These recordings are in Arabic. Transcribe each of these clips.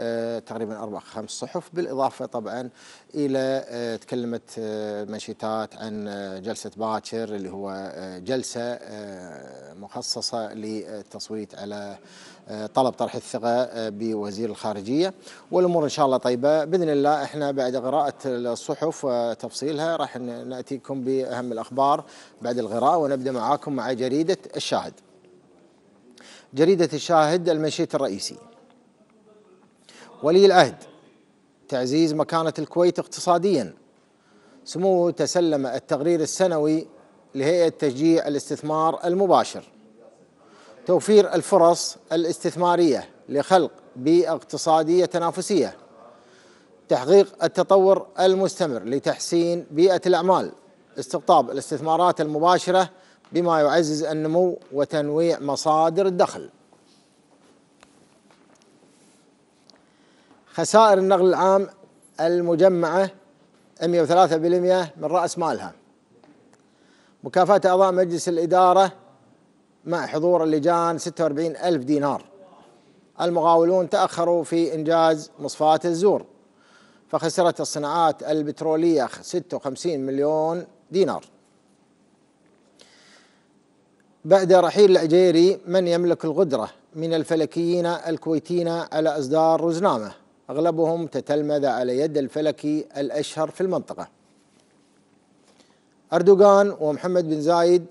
آه، تقريبا أربع خمس صحف بالإضافة طبعا إلى آه، تكلمت المنشطات آه، عن جلسة باكر اللي هو جلسة مخصصة للتصويت على طلب طرح الثقة بوزير الخارجية والأمور إن شاء الله طيبة بإذن الله إحنا بعد قراءة الصحف وتفصيلها راح نأتيكم بأهم الأخبار بعد الغراء ونبدأ معاكم مع جريدة الشاهد جريدة الشاهد المنشيت الرئيسي ولي العهد تعزيز مكانة الكويت اقتصاديا سموه تسلم التقرير السنوي لهيئة تشجيع الاستثمار المباشر توفير الفرص الاستثمارية لخلق بيئة اقتصادية تنافسية تحقيق التطور المستمر لتحسين بيئة الأعمال استقطاب الاستثمارات المباشرة بما يعزز النمو وتنويع مصادر الدخل خسائر النقل العام المجمعة 103% من رأس مالها مكافأة أعضاء مجلس الإدارة مع حضور اللجان 46 ألف دينار المغاولون تأخروا في إنجاز مصفاة الزور فخسرت الصناعات البترولية 56 مليون دينار بعد رحيل العجيري من يملك القدرة من الفلكيين الكويتيين على إصدار رزنامة أغلبهم تتلمذ على يد الفلكي الأشهر في المنطقة أردوغان ومحمد بن زايد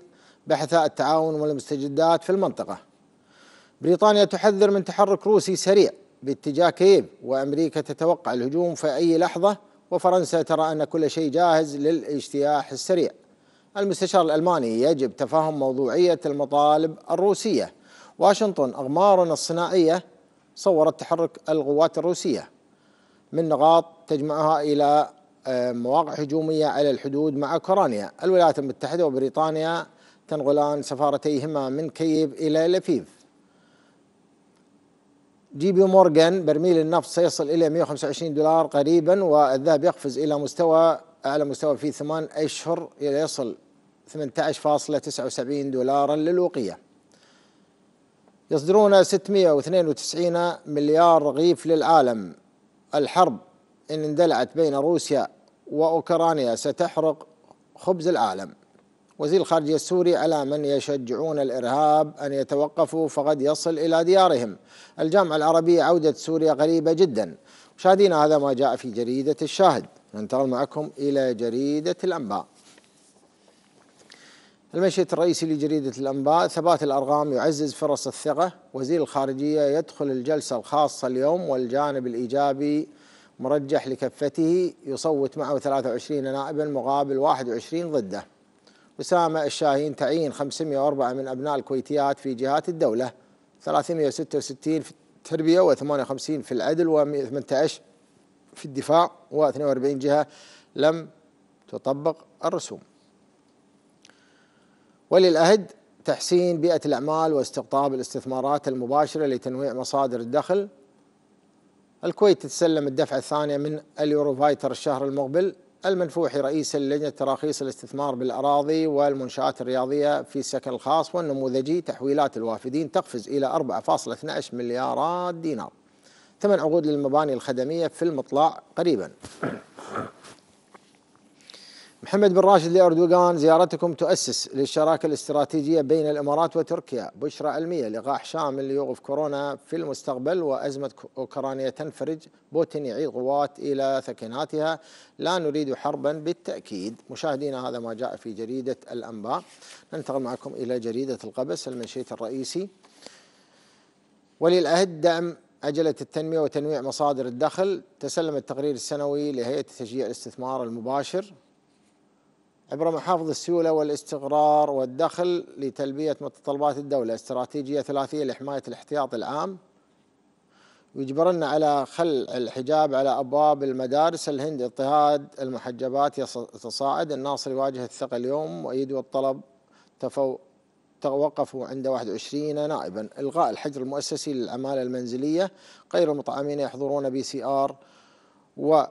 بحثا التعاون والمستجدات في المنطقة بريطانيا تحذر من تحرك روسي سريع باتجاه كييف وأمريكا تتوقع الهجوم في أي لحظة وفرنسا ترى أن كل شيء جاهز للاجتياح السريع المستشار الألماني يجب تفهم موضوعية المطالب الروسية واشنطن أغمارنا الصناعية صورت تحرك القوات الروسية من نقاط تجمعها إلى آه، مواقع هجومية على الحدود مع أوكرانيا الولايات المتحدة وبريطانيا تنقلان سفارتيهما من كييف إلى لفيف جي بي مورغان برميل النفط سيصل إلى 125 دولار قريبا والذهب يقفز إلى مستوى أعلى مستوى في ثمان أشهر إلى يصل 18.79 دولارا للوقيه يصدرون 692 مليار رغيف للعالم الحرب إن اندلعت بين روسيا وأوكرانيا ستحرق خبز العالم وزير الخارجية السوري على من يشجعون الإرهاب أن يتوقفوا فقد يصل إلى ديارهم الجامعة العربية عودة سوريا غريبة جدا مشاهدينا هذا ما جاء في جريدة الشاهد ننتقل معكم إلى جريدة الأنباء المشهد الرئيسي لجريدة الأنباء ثبات الأرقام يعزز فرص الثقة وزير الخارجية يدخل الجلسة الخاصة اليوم والجانب الإيجابي مرجح لكفته يصوت معه 23 نائبا مقابل 21 ضده أسامة الشاهين تعيين 504 من أبناء الكويتيات في جهات الدولة 366 في التربية و58 في العدل و118 في الدفاع و42 جهة لم تطبق الرسوم وللأهد تحسين بيئة الأعمال واستقطاب الاستثمارات المباشرة لتنويع مصادر الدخل الكويت تتسلم الدفعة الثانية من اليوروفايتر الشهر المقبل المنفوحي رئيس لجنة تراخيص الاستثمار بالأراضي والمنشآت الرياضية في السكن الخاص والنموذجي تحويلات الوافدين تقفز إلى 4.12 مليارات دينار ثمن عقود للمباني الخدمية في المطلع قريبا محمد بن راشد لأردوغان زيارتكم تؤسس للشراكة الاستراتيجية بين الإمارات وتركيا بشرى علمية لقاح شامل ليوقف كورونا في المستقبل وأزمة أوكرانيا تنفرج بوتين يعيد قوات إلى ثكناتها لا نريد حربا بالتأكيد مشاهدينا هذا ما جاء في جريدة الأنباء ننتقل معكم إلى جريدة القبس المنشيت الرئيسي وللعهد دعم أجلة التنمية وتنويع مصادر الدخل تسلم التقرير السنوي لهيئة تشجيع الاستثمار المباشر عبر محافظ السيولة والاستقرار والدخل لتلبية متطلبات الدولة استراتيجية ثلاثية لحماية الاحتياط العام ويجبرنا على خل الحجاب على أبواب المدارس الهند اضطهاد المحجبات يتصاعد الناصر يواجه الثقة اليوم وأيد والطلب تفو توقفوا عند 21 نائبا إلغاء الحجر المؤسسي للعمالة المنزلية غير المطعمين يحضرون بي سي آر و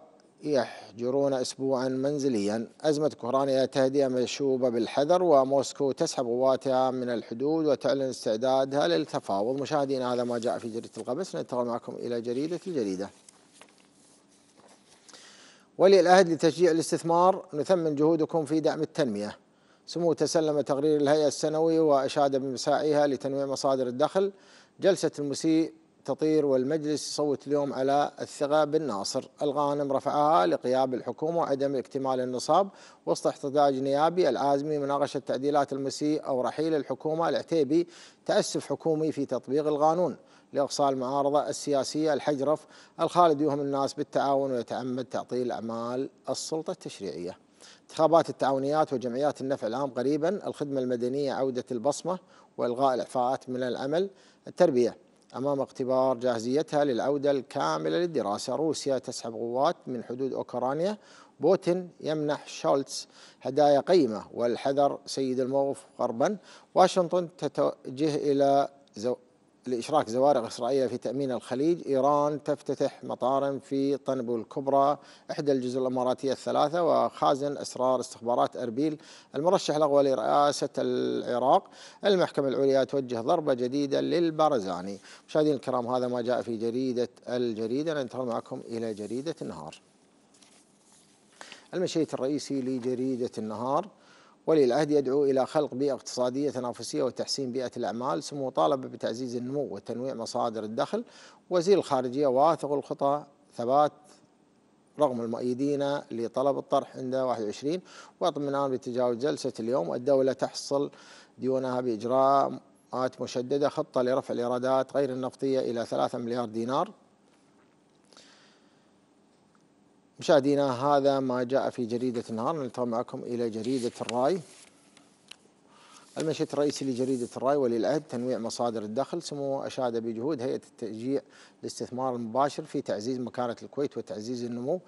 يحجرون أسبوعا منزليا أزمة أوكرانيا تهدئة مشوبة بالحذر وموسكو تسحب قواتها من الحدود وتعلن استعدادها للتفاوض مشاهدينا هذا ما جاء في جريدة القبس ننتقل معكم إلى جريدة الجريدة ولي العهد لتشجيع الاستثمار نثمن جهودكم في دعم التنمية سمو تسلم تقرير الهيئة السنوي وأشاد بمساعيها لتنويع مصادر الدخل جلسة المسيء التطير والمجلس يصوت اليوم على الثقة بالناصر الغانم رفعها لقياب الحكومة وعدم اكتمال النصاب وسط احتجاج نيابي العازمي مناقشة تعديلات المسيء أو رحيل الحكومة العتيبي تأسف حكومي في تطبيق القانون لإقصاء المعارضة السياسية الحجرف الخالد يوهم الناس بالتعاون ويتعمد تعطيل أعمال السلطة التشريعية انتخابات التعاونيات وجمعيات النفع العام قريبا الخدمة المدنية عودة البصمة وإلغاء الإعفاءات من العمل التربية أمام اختبار جاهزيتها للعودة الكاملة للدراسة روسيا تسحب قوات من حدود أوكرانيا بوتين يمنح شولتز هدايا قيمة والحذر سيد الموقف غربا واشنطن تتجه إلى لإشراك زوارق إسرائيلية في تأمين الخليج إيران تفتتح مطارا في طنبو الكبرى إحدى الجزر الإماراتية الثلاثة وخازن أسرار استخبارات أربيل المرشح الأقوى لرئاسة العراق المحكمة العليا توجه ضربة جديدة للبرزاني مشاهدينا الكرام هذا ما جاء في جريدة الجريدة ننتقل معكم إلى جريدة النهار المشيت الرئيسي لجريدة النهار ولي العهد يدعو إلى خلق بيئة اقتصادية تنافسية وتحسين بيئة الأعمال سمو طالب بتعزيز النمو وتنويع مصادر الدخل وزير الخارجية واثق الخطى ثبات رغم المؤيدين لطلب الطرح عند 21 واطمئنان بتجاوز جلسة اليوم الدولة تحصل ديونها بإجراءات مشددة خطة لرفع الإيرادات غير النفطية إلى 3 مليار دينار مشاهدينا هذا ما جاء في جريدة النهار نلتقي معكم إلى جريدة الرأي المنشط الرئيسي لجريدة الرأي ولي العهد تنويع مصادر الدخل سموه أشاد بجهود هيئة التشجيع الاستثمار المباشر في تعزيز مكانة الكويت وتعزيز النمو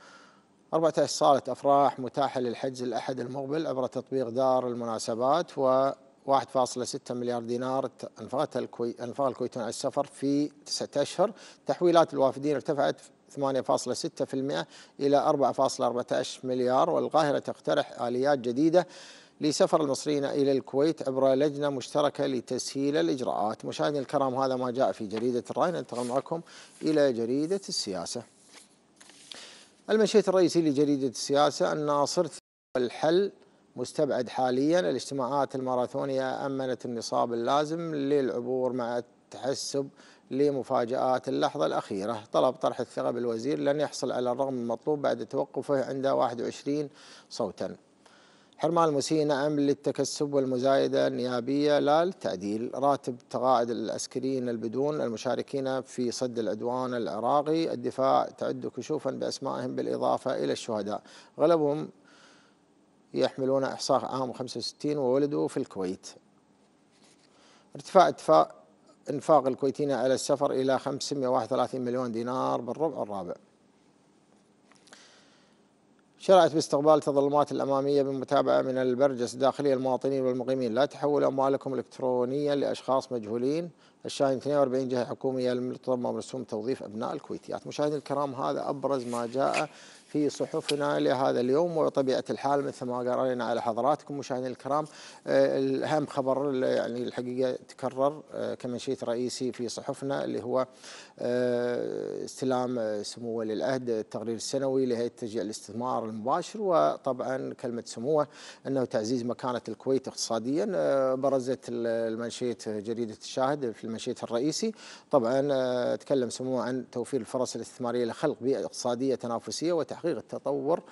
14 صالة أفراح متاحة للحجز الأحد المقبل عبر تطبيق دار المناسبات و 1.6 مليار دينار انفق الكويتون على السفر في تسعة أشهر تحويلات الوافدين ارتفعت 8.6% إلى 4.14 مليار والقاهرة تقترح آليات جديدة لسفر المصريين إلى الكويت عبر لجنة مشتركة لتسهيل الإجراءات مشاهدينا الكرام هذا ما جاء في جريدة الرأي ننتقل معكم إلى جريدة السياسة المشيت الرئيسي لجريدة السياسة الناصر الحل مستبعد حاليا الاجتماعات الماراثونية أمنت النصاب اللازم للعبور مع التحسب لمفاجآت اللحظة الأخيرة طلب طرح الثقة بالوزير لن يحصل على الرغم المطلوب بعد توقفه عند 21 صوتا حرمان المسيء نعم للتكسب والمزايدة النيابية لا للتعديل راتب تقاعد العسكريين البدون المشاركين في صد العدوان العراقي الدفاع تعد كشوفا بأسمائهم بالإضافة إلى الشهداء غلبهم يحملون إحصاء عام 65 وولدوا في الكويت ارتفاع اتفاق إنفاق الكويتيين على السفر إلى 531 مليون دينار بالربع الرابع شرعت باستقبال التظلمات الأمامية بمتابعة من البرجس الداخلية المواطنين والمقيمين لا تحول أموالكم إلكترونيا لأشخاص مجهولين الشاهد 42 جهة حكومية المتضمن رسوم توظيف أبناء الكويتيات مشاهدينا الكرام هذا أبرز ما جاء في صحفنا لهذا اليوم وطبيعة الحال مثل ما قرأنا على حضراتكم مشاهدينا الكرام الأهم آه، خبر يعني الحقيقة تكرر آه، كمنشيت رئيسي في صحفنا اللي هو آه، استلام سمو ولي العهد التقرير السنوي لهيئة تشجيع الاستثمار المباشر وطبعا كلمة سموه أنه تعزيز مكانة الكويت اقتصاديا برزت المنشيت جريدة الشاهد في المنشيت الرئيسي طبعا تكلم سموه عن توفير الفرص الاستثمارية لخلق بيئة اقتصادية تنافسية وتحقيق تحقيق التطور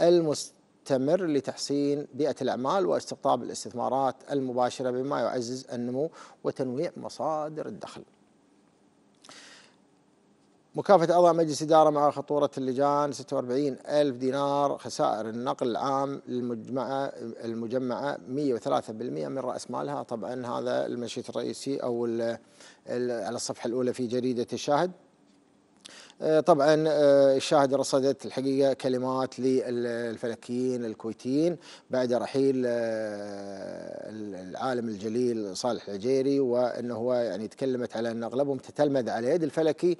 المستمر لتحسين بيئة الأعمال واستقطاب الاستثمارات المباشرة بما يعزز النمو وتنويع مصادر الدخل مكافأة أعضاء مجلس إدارة مع خطورة اللجان 46 ألف دينار خسائر النقل العام للمجمعة المجمعة 103% من رأس مالها طبعا هذا المشيت الرئيسي أو على الصفحة الأولى في جريدة الشاهد آه، طبعا آه، الشاهد رصدت الحقيقة كلمات للفلكيين الكويتيين بعد رحيل آه، العالم الجليل صالح العجيري وأنه هو يعني تكلمت على أن أغلبهم تتلمذ على يد الفلكي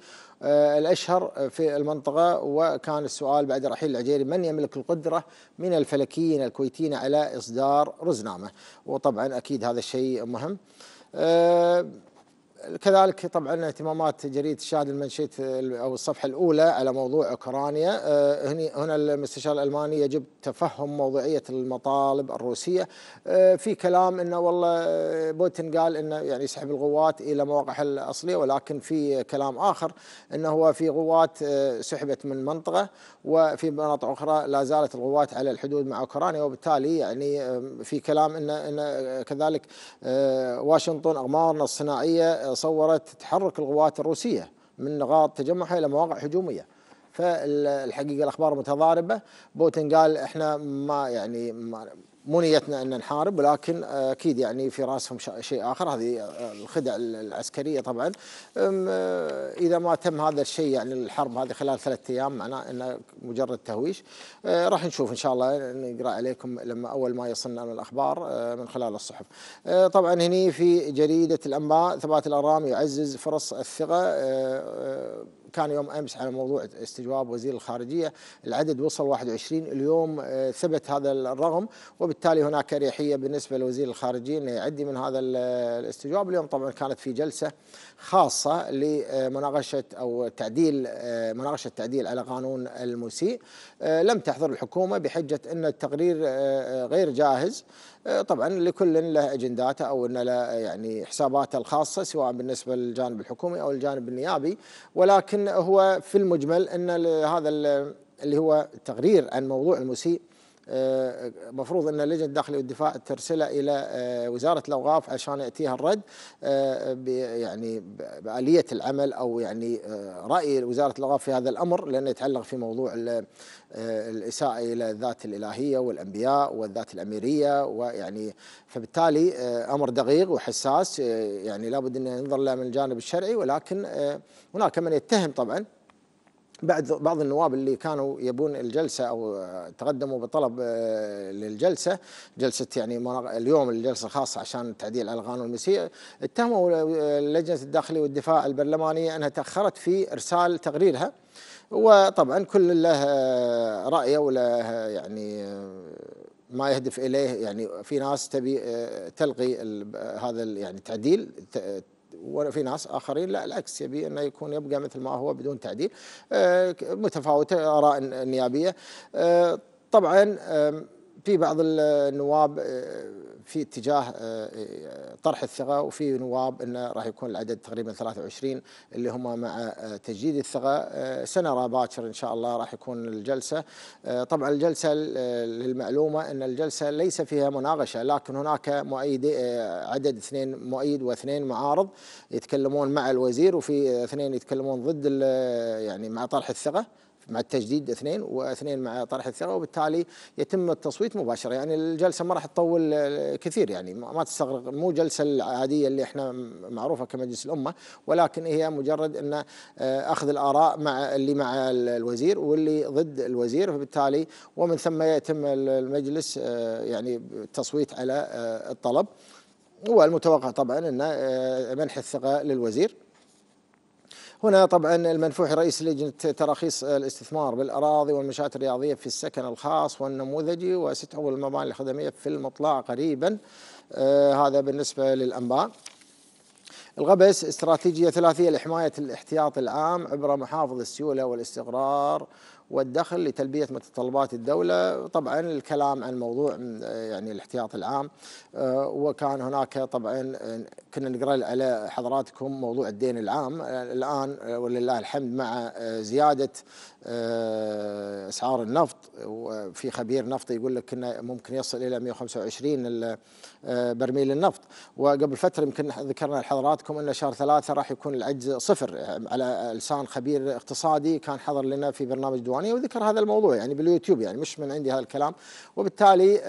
الأشهر في المنطقة وكان السؤال بعد رحيل العجيري من يملك القدرة من الفلكيين الكويتيين على إصدار رزنامة وطبعا أكيد هذا الشيء مهم كذلك طبعا اهتمامات جريده الشاهد المنشيت او الصفحه الاولى على موضوع اوكرانيا آه، هنا المستشار الالماني يجب تفهم موضوعيه المطالب الروسيه آه، في كلام انه والله آه، بوتين قال انه يعني يسحب الغوات الى مواقعها الاصليه ولكن في كلام اخر انه هو في غوات سحبت من منطقه وفي مناطق اخرى لا زالت الغوات على الحدود مع اوكرانيا وبالتالي يعني في كلام ان ان كذلك واشنطن اقمارنا الصناعيه صورت تحرك القوات الروسية من نقاط تجمعها إلى مواقع هجومية فالحقيقة الأخبار متضاربة بوتين قال إحنا ما يعني ما منيتنا ان نحارب ولكن اكيد يعني في راسهم شيء اخر هذه الخدع العسكريه طبعا آه، اذا ما تم هذا الشيء يعني الحرب هذه خلال ثلاثة ايام معناه انه مجرد تهويش آه، راح نشوف ان شاء الله نقرا عليكم لما اول ما يصلنا من الاخبار آه، من خلال الصحف. طبعا هني في جريده الانباء ثبات الارام يعزز فرص الثقه كان يوم امس على موضوع استجواب وزير الخارجيه العدد وصل 21 اليوم آه، ثبت هذا الرقم وبالتالي هناك اريحيه بالنسبه لوزير الخارجيه انه يعدي من هذا آه، الاستجواب اليوم طبعا كانت في جلسه خاصه لمناقشه آه، او تعديل مناقشه تعديل على قانون المسيء لم تحضر الحكومه بحجه ان التقرير غير جاهز آه، طبعا لكل له اجنداته او انه له آه، يعني حساباته الخاصه سواء بالنسبه للجانب الحكومي او الجانب النيابي ولكن هو في المجمل ان هذا اللي هو تقرير عن موضوع المسيء آه، مفروض ان اللجنه الداخليه والدفاع ترسلها الى آه، وزاره الاوقاف عشان ياتيها الرد آه، يعني باليه العمل او يعني راي وزاره الاوقاف في هذا الامر لانه يتعلق في موضوع الاساءه الى الذات الالهيه والانبياء والذات الاميريه ويعني فبالتالي امر دقيق وحساس يعني لابد ان ينظر له من الجانب الشرعي ولكن هناك من يتهم طبعا بعد بعض النواب اللي كانوا يبون الجلسه او آه، تقدموا بطلب آه، للجلسه جلسه يعني اليوم الجلسه الخاصة عشان التعديل على القانون المسيء اتهموا آه، لجنه الداخليه والدفاع البرلمانيه انها تاخرت في ارسال تقريرها وطبعا كل له رايه وله يعني ما يهدف اليه يعني في ناس تبي تلغي هذا يعني تعديل وفي ناس آخرين لا العكس يبي أنه يكون يبقى مثل ما هو بدون تعديل آه، متفاوتة آراء نيابية آه، طبعا في بعض النواب آه، في اتجاه آه، آه، طرح الثغة وفي نواب أنه راح يكون العدد تقريبا 23 اللي هم مع تجديد الثغة سنرى باكر إن شاء الله راح يكون الجلسة طبعا الجلسة للمعلومة أن الجلسة ليس فيها مناقشة لكن هناك مؤيد عدد اثنين مؤيد واثنين معارض يتكلمون مع الوزير وفي اثنين يتكلمون ضد يعني مع طرح الثغة مع التجديد اثنين واثنين مع طرح الثقه وبالتالي يتم التصويت مباشره يعني الجلسه ما راح تطول كثير يعني ما تستغرق مو جلسه العاديه اللي احنا معروفه كمجلس الامه ولكن هي مجرد ان آه، اخذ الاراء مع اللي مع الوزير واللي ضد الوزير فبالتالي ومن ثم يتم المجلس آه، يعني التصويت على آه، الطلب والمتوقع طبعا ان منح الثقه للوزير هنا طبعا المنفوحي رئيس لجنة تراخيص الاستثمار بالأراضي والمنشآت الرياضية في السكن الخاص والنموذجي وست المباني الخدمية في المطلع قريبا آه هذا بالنسبة للأنباء الغبس استراتيجية ثلاثية لحماية الاحتياط العام عبر محافظ السيولة والاستقرار والدخل لتلبية متطلبات الدولة طبعا الكلام عن موضوع يعني الاحتياط العام آه، وكان هناك طبعا آه، كنا نقرأ على حضراتكم موضوع الدين العام آه، الآن ولله الحمد مع زيادة أسعار النفط وفي خبير نفطي يقول لك انه ممكن يصل إلى 125 برميل النفط وقبل فترة يمكن ذكرنا لحضراتكم أن شهر ثلاثة راح يكون العجز صفر على لسان خبير اقتصادي كان حضر لنا في برنامج دول الديوانيه وذكر هذا الموضوع يعني باليوتيوب يعني مش من عندي هذا الكلام وبالتالي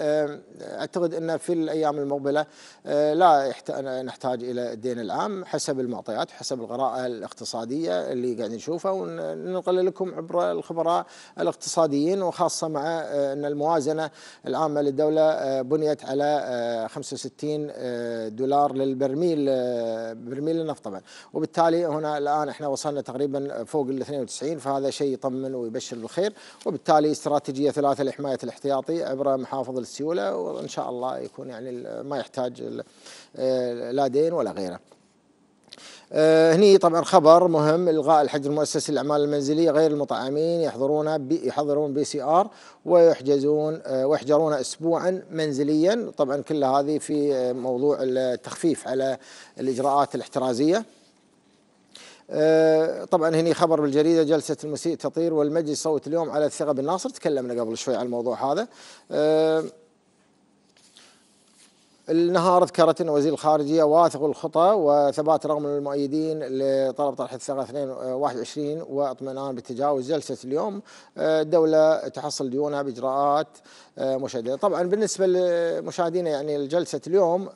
اعتقد ان في الايام المقبله آه، لا نحتاج الى الدين العام حسب المعطيات وحسب الغراءة الاقتصاديه اللي قاعد نشوفها وننقل لكم عبر الخبراء الاقتصاديين وخاصه مع آه، ان الموازنه العامه للدوله آه، بنيت على 65 دولار للبرميل برميل النفط طبعا وبالتالي هنا الان احنا وصلنا تقريبا فوق ال 92 فهذا شيء يطمن ويبشر يبشر بالخير وبالتالي استراتيجيه ثلاثه لحمايه الاحتياطي عبر محافظ السيوله وان شاء الله يكون يعني ما يحتاج لا دين ولا غيره. آه، هني طبعا خبر مهم الغاء الحجر المؤسسي للاعمال المنزليه غير المطعمين يحضرون بي يحضرون بي سي ار ويحجزون آه، ويحجرون اسبوعا منزليا طبعا كل هذه في آه، موضوع التخفيف على الاجراءات الاحترازيه آه، طبعا هني خبر بالجريده جلسه المسيء تطير والمجلس صوت اليوم على الثقه بالناصر تكلمنا قبل شوي على الموضوع هذا آه، النهار ذكرت ان وزير الخارجيه واثق الخطى وثبات رغم المؤيدين لطلب طرح الثقه 21 آه، واطمئنان بتجاوز جلسه اليوم الدوله تحصل ديونها باجراءات مشدده، طبعا بالنسبه لمشاهدينا يعني الجلسه اليوم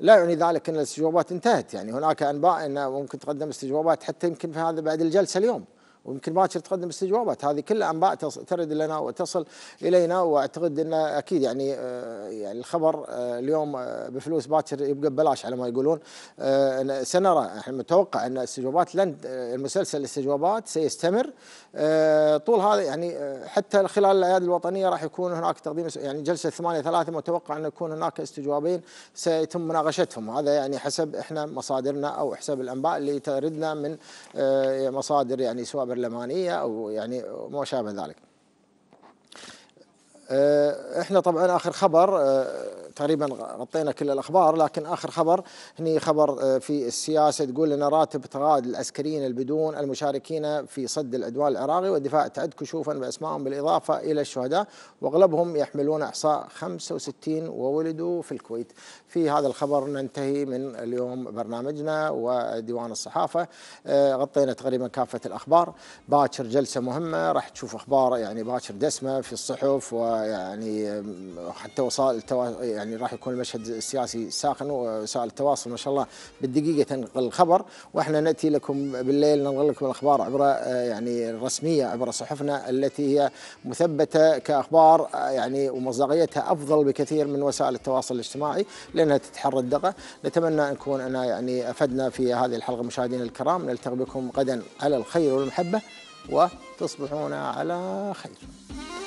لا يعني ذلك ان الاستجوابات انتهت يعني هناك انباء ان ممكن تقدم استجوابات حتى يمكن في هذا بعد الجلسه اليوم ويمكن باكر تقدم استجوابات هذه كل انباء ترد لنا وتصل الينا واعتقد ان اكيد يعني آه، يعني الخبر آه، اليوم آه، بفلوس باكر يبقى ببلاش على ما يقولون سنرى احنا متوقع ان استجوابات لن المسلسل الاستجوابات سيستمر طول هذا يعني حتى خلال الايادي الوطنيه راح يكون هناك تقديم يعني جلسه 8 3 متوقع ان يكون هناك استجوابين سيتم مناقشتهم هذا يعني حسب احنا مصادرنا او حسب الانباء اللي تردنا من مصادر يعني سواء برلمانيه او يعني ما شابه ذلك. آه، احنا طبعا اخر خبر آه، تقريبا غطينا كل الاخبار لكن اخر خبر هني خبر آه، في السياسه تقول ان راتب تغاد العسكريين البدون المشاركين في صد العدوان العراقي والدفاع تعد كشوفا باسمائهم بالاضافه الى الشهداء واغلبهم يحملون احصاء 65 وولدوا في الكويت. في هذا الخبر ننتهي من اليوم برنامجنا وديوان الصحافه آه، غطينا تقريبا كافه الاخبار باكر جلسه مهمه راح تشوف اخبار يعني باكر دسمه في الصحف ويعني حتى وسائل يعني يعني راح يكون المشهد السياسي ساخن وسائل التواصل ما شاء الله بالدقيقه تنقل الخبر واحنا ناتي لكم بالليل ننقل لكم الاخبار عبر يعني الرسميه عبر صحفنا التي هي مثبته كاخبار يعني ومصداقيتها افضل بكثير من وسائل التواصل الاجتماعي لانها تتحرى الدقه نتمنى ان نكون انا يعني افدنا في هذه الحلقه مشاهدينا الكرام نلتقي بكم غدا على الخير والمحبه وتصبحون على خير